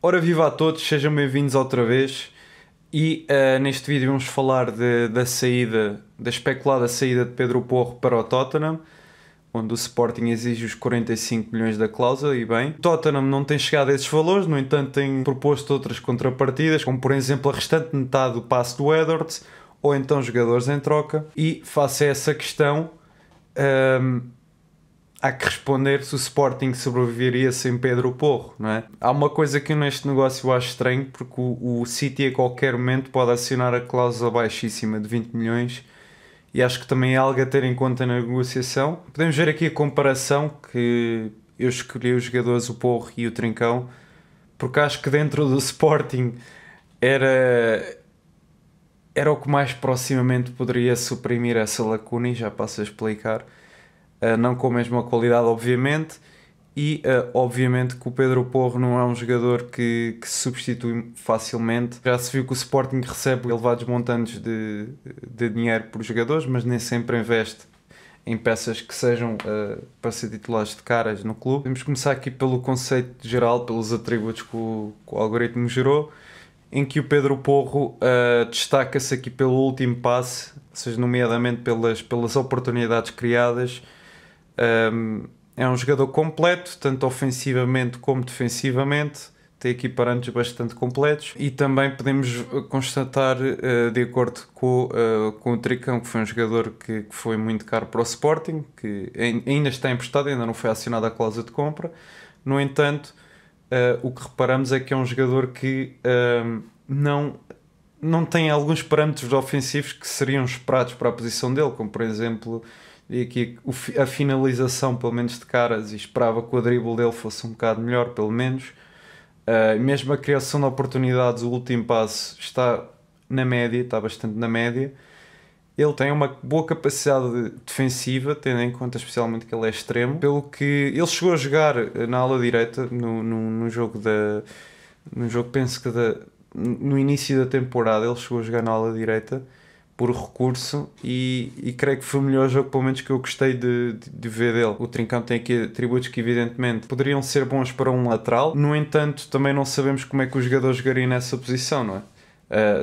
Ora viva a todos, sejam bem-vindos outra vez e uh, neste vídeo vamos falar de, da saída, da especulada saída de Pedro Porro para o Tottenham, onde o Sporting exige os 45 milhões da cláusula e bem. O Tottenham não tem chegado a esses valores, no entanto tem proposto outras contrapartidas, como por exemplo a restante metade do passe do Edwards ou então jogadores em troca e face a essa questão... Ehm, há que responder se o Sporting sobreviveria sem Pedro Porro, não é? Há uma coisa que neste negócio eu acho estranho, porque o, o City a qualquer momento pode acionar a cláusula baixíssima de 20 milhões e acho que também é algo a ter em conta na negociação. Podemos ver aqui a comparação que eu escolhi os jogadores, o Porro e o Trincão, porque acho que dentro do Sporting era era o que mais proximamente poderia suprimir essa lacuna e já passo a explicar ah, não com a mesma qualidade, obviamente, e ah, obviamente que o Pedro Porro não é um jogador que, que se substitui facilmente. Já se viu que o Sporting recebe elevados montantes de, de dinheiro por jogadores, mas nem sempre investe em peças que sejam uh, para ser titulares de caras no clube. Vamos começar aqui pelo conceito geral, pelos atributos que o, que o algoritmo gerou, em que o Pedro Porro uh, destaca-se aqui pelo último passe, ou seja, nomeadamente pelas, pelas oportunidades criadas, um, é um jogador completo, tanto ofensivamente como defensivamente. Tem aqui parâmetros bastante completos e também podemos constatar, uh, de acordo com, uh, com o Tricão, que foi um jogador que, que, foi muito caro para o Sporting, que ainda está emprestado, ainda não foi acionado a cláusula de compra. No entanto, uh, o que reparamos é que é um jogador que não não tem alguns parâmetros ofensivos que seriam esperados para a posição dele, como por exemplo e aqui a finalização, pelo menos de caras, e esperava que o dribble dele fosse um bocado melhor, pelo menos. Uh, mesmo a criação de oportunidades, o último passo está na média, está bastante na média. Ele tem uma boa capacidade defensiva, tendo em conta especialmente que ele é extremo, pelo que ele chegou a jogar eh, na ala direita no, no, no jogo da. No jogo, penso que da, no início da temporada, ele chegou a jogar na ala direita por recurso e, e creio que foi o melhor jogo, pelo menos que eu gostei de, de, de, ver dele. O Trincão tem aqui atributos que, evidentemente, poderiam ser bons para um lateral, no entanto, também não sabemos como é que os jogadores jogariam nessa posição, não é?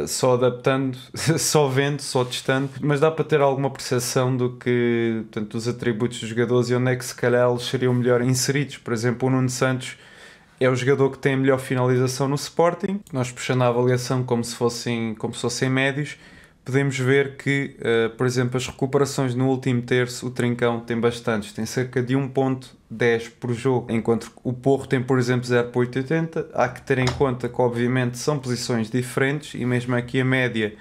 Uh, só adaptando, só vendo, só testando, mas dá para ter alguma percepção do que, portanto, dos atributos dos jogadores e onde é que se calhar eles seriam melhor inseridos. Por exemplo, o Nuno Santos é o jogador que tem a melhor finalização no Sporting. Nós puxando a avaliação como se fossem, como se fossem médios, podemos ver que, eh, por exemplo, as recuperações no último terço, o Trincão tem bastantes, tem cerca de 1.10 por jogo, enquanto o Porro tem, por exemplo, 0.80. Há que ter em conta que, obviamente, são posições diferentes e mesmo aqui a média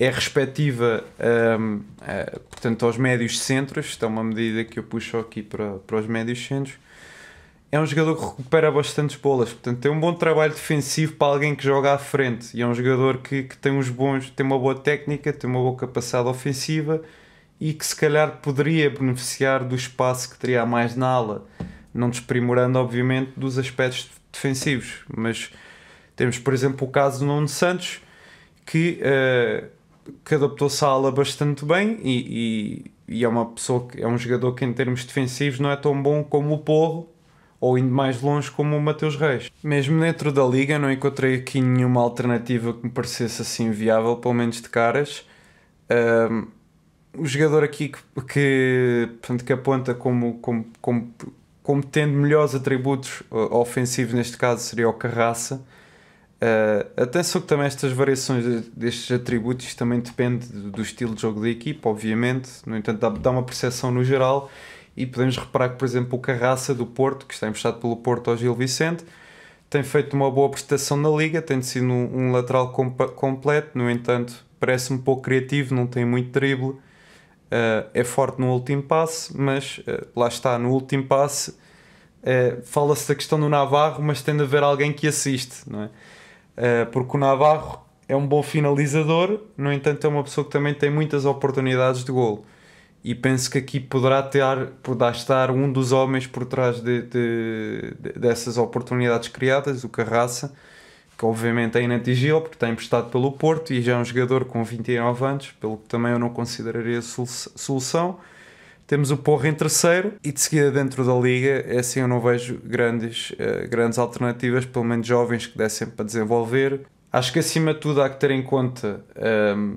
é respectiva, um, ehm, eh, portanto, aos médios centros, isto é uma medida que eu puxo aqui para, para os médios centros, é um jogador que recupera bastantes bolas, portanto tem um bom trabalho defensivo para alguém que joga à frente e é um jogador que, que tem uns bons, tem uma boa técnica, tem uma boa capacidade ofensiva e que se calhar poderia beneficiar do espaço que teria mais na ala, não desprimorando obviamente dos aspectos defensivos, mas temos por exemplo o caso do Nuno Santos que, uh, que adaptou-se à ala bastante bem e, e, e é uma pessoa que é um jogador que em termos defensivos não é tão bom como o Porro ou indo mais longe como o Mateus Reis. Mesmo dentro da liga não encontrei aqui nenhuma alternativa que me parecesse assim viável, pelo menos de caras. Um, o jogador aqui que, que, portanto, que aponta como, como, como, como tendo melhores atributos eh, ofensivos, neste caso seria o Carraça. Uh, ah, atenção que também estas variações destes atributos também depende do, estilo de jogo da equipa, obviamente. No entanto, dá, dá uma percepção no geral e podemos reparar que, por exemplo, o Carraça do Porto, que está emprestado pelo Porto ao Gil Vicente, tem feito uma boa prestação na Liga, tem sido um lateral comp completo, no entanto, parece-me pouco criativo, não tem muito drible, uh, é forte no último passe, mas uh, lá está, no último passe uh, fala-se da questão do Navarro, mas tem de haver alguém que assiste, não é? porque o Navarro é um bom finalizador, no entanto, é uma pessoa que também tem muitas oportunidades de golo. E penso que aqui poderá, ter, poderá estar um dos homens por trás de, de, de, dessas oportunidades criadas, o Carraça, que obviamente é inatingível porque está emprestado pelo Porto e já é um jogador com 29 anos, pelo que também eu não consideraria solução. Temos o Porro em terceiro e de seguida dentro da liga, é assim eu não vejo grandes, eh, grandes alternativas, pelo menos jovens que dessem para desenvolver. Acho que acima de tudo há que ter em conta um, ehm,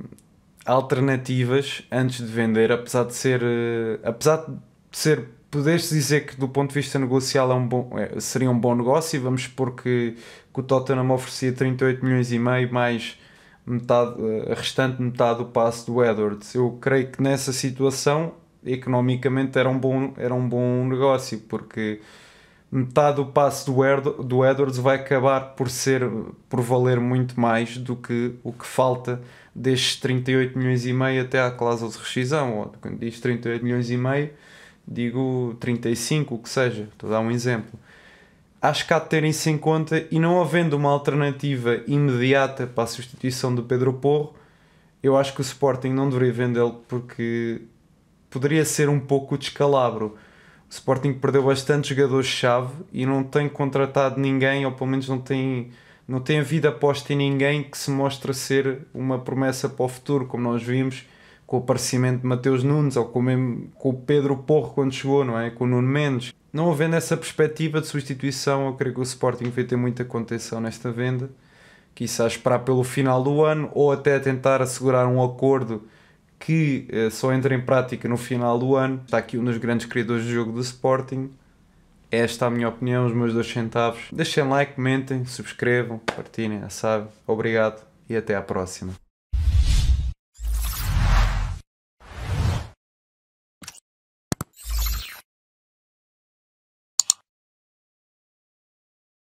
alternativas antes de vender, apesar de ser. Eh, apesar de ser. Podes dizer que do ponto de vista negocial é um bom, é, seria um bom negócio e vamos supor que, que o Tottenham oferecia 38 milhões e meio mais metade, eh, a restante metade do passe do Edwards. Eu creio que nessa situação, economicamente, era um bom, era um bom negócio, porque metade do passe do, Erdo, do Edwards vai acabar por ser por valer muito mais do que o que falta destes 38 milhões e meio até à cláusula de rescisão. Ou, quando diz 38 milhões e meio, digo 35, o que seja. Estou a dar um exemplo. Acho que há de ter isso em conta e não havendo uma alternativa imediata para a substituição do Pedro Porro, eu acho que o Sporting não deveria vendê-lo porque poderia ser um pouco o descalabro o Sporting perdeu bastante jogadores-chave e não tem contratado ninguém, ou pelo menos não tem, não tem havido aposta em ninguém que se mostre ser uma promessa para o futuro, como nós vimos com o aparecimento de Mateus Nunes ou com, mesmo, com o Pedro Porro quando chegou, não é? Com o Nuno Mendes. Não havendo essa perspectiva de substituição, eu creio que o Sporting vai ter muita contenção nesta venda, que isso a esperar pelo final do ano ou até tentar assegurar um acordo que eh, só entra em prática no final do ano. Está aqui um dos grandes criadores do jogo do Sporting. Esta é a minha opinião, os meus dois centavos. Deixem like, comentem, subscrevam, partilhem, sabe? Obrigado e até à próxima.